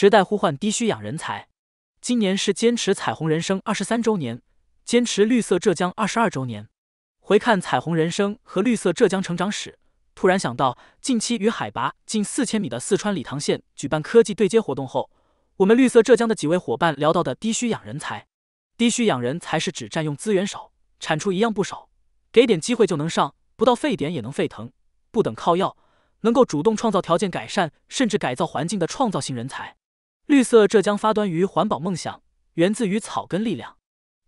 时代呼唤低需养人才，今年是坚持彩虹人生二十三周年，坚持绿色浙江二十二周年。回看彩虹人生和绿色浙江成长史，突然想到近期与海拔近四千米的四川理塘县举办科技对接活动后，我们绿色浙江的几位伙伴聊到的低需养人才，低需养人才是指占用资源少，产出一样不少，给点机会就能上，不到沸点也能沸腾，不等靠要，能够主动创造条件改善甚至改造环境的创造性人才。绿色浙江发端于环保梦想，源自于草根力量。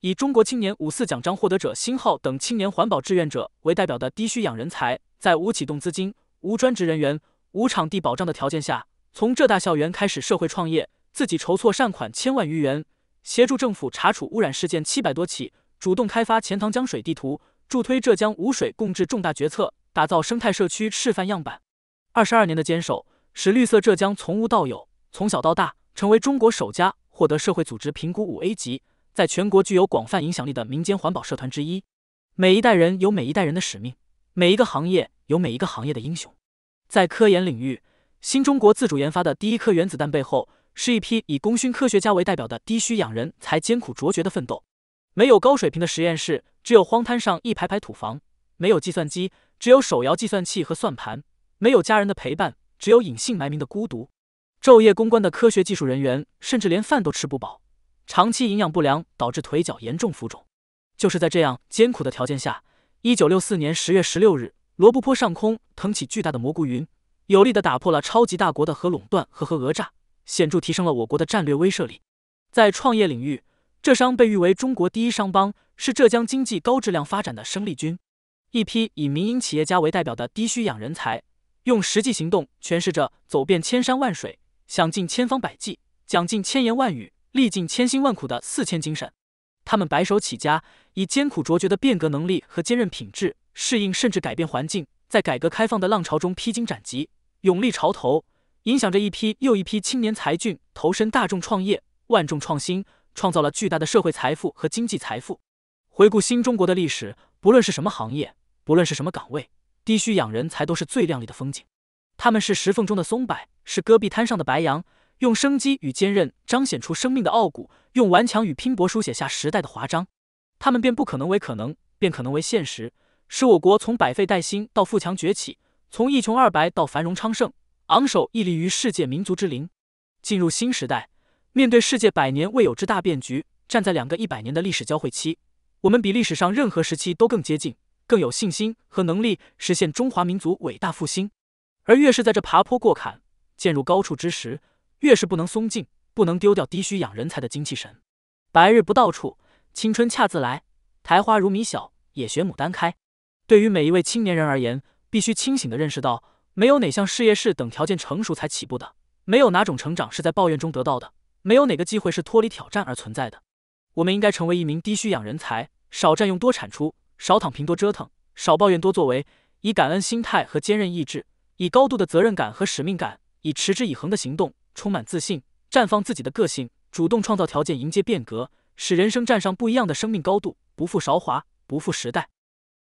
以中国青年五四奖章获得者辛浩等青年环保志愿者为代表的低需氧人才，在无启动资金、无专职人员、无场地保障的条件下，从浙大校园开始社会创业，自己筹措善款千万余元，协助政府查处污染事件七百多起，主动开发钱塘江水地图，助推浙江无水共治重大决策，打造生态社区示范样板。二十二年的坚守，使绿色浙江从无到有，从小到大。成为中国首家获得社会组织评估五 A 级，在全国具有广泛影响力的民间环保社团之一。每一代人有每一代人的使命，每一个行业有每一个行业的英雄。在科研领域，新中国自主研发的第一颗原子弹背后，是一批以功勋科学家为代表的低需养人才、艰苦卓绝的奋斗。没有高水平的实验室，只有荒滩上一排排土房；没有计算机，只有手摇计算器和算盘；没有家人的陪伴，只有隐姓埋名的孤独。昼夜攻关的科学技术人员，甚至连饭都吃不饱，长期营养不良导致腿脚严重浮肿。就是在这样艰苦的条件下，一九六四年十月十六日，罗布泊上空腾起巨大的蘑菇云，有力的打破了超级大国的核垄断和核讹诈，显著提升了我国的战略威慑力。在创业领域，浙商被誉为中国第一商帮，是浙江经济高质量发展的生力军。一批以民营企业家为代表的低需养人才，用实际行动诠释着走遍千山万水。想尽千方百计，讲尽千言万语，历尽千辛万苦的四千精神，他们白手起家，以艰苦卓绝的变革能力和坚韧品质，适应甚至改变环境，在改革开放的浪潮中披荆斩棘，勇立潮头，影响着一批又一批青年才俊投身大众创业、万众创新，创造了巨大的社会财富和经济财富。回顾新中国的历史，不论是什么行业，不论是什么岗位，低需养人才都是最亮丽的风景。他们是石缝中的松柏，是戈壁滩上的白杨，用生机与坚韧彰显出生命的傲骨，用顽强与拼搏书写下时代的华章。他们便不可能为可能，便可能为现实，使我国从百废待兴到富强崛起，从一穷二白到繁荣昌盛，昂首屹立于世界民族之林。进入新时代，面对世界百年未有之大变局，站在两个一百年的历史交汇期，我们比历史上任何时期都更接近、更有信心和能力实现中华民族伟大复兴。而越是在这爬坡过坎、渐入高处之时，越是不能松劲，不能丢掉低需养人才的精气神。白日不到处，青春恰自来。苔花如米小，也学牡丹开。对于每一位青年人而言，必须清醒地认识到，没有哪项事业是等条件成熟才起步的，没有哪种成长是在抱怨中得到的，没有哪个机会是脱离挑战而存在的。我们应该成为一名低需养人才，少占用多产出，少躺平多折腾，少抱怨多作为，以感恩心态和坚韧意志。以高度的责任感和使命感，以持之以恒的行动，充满自信，绽放自己的个性，主动创造条件迎接变革，使人生站上不一样的生命高度，不负韶华，不负时代。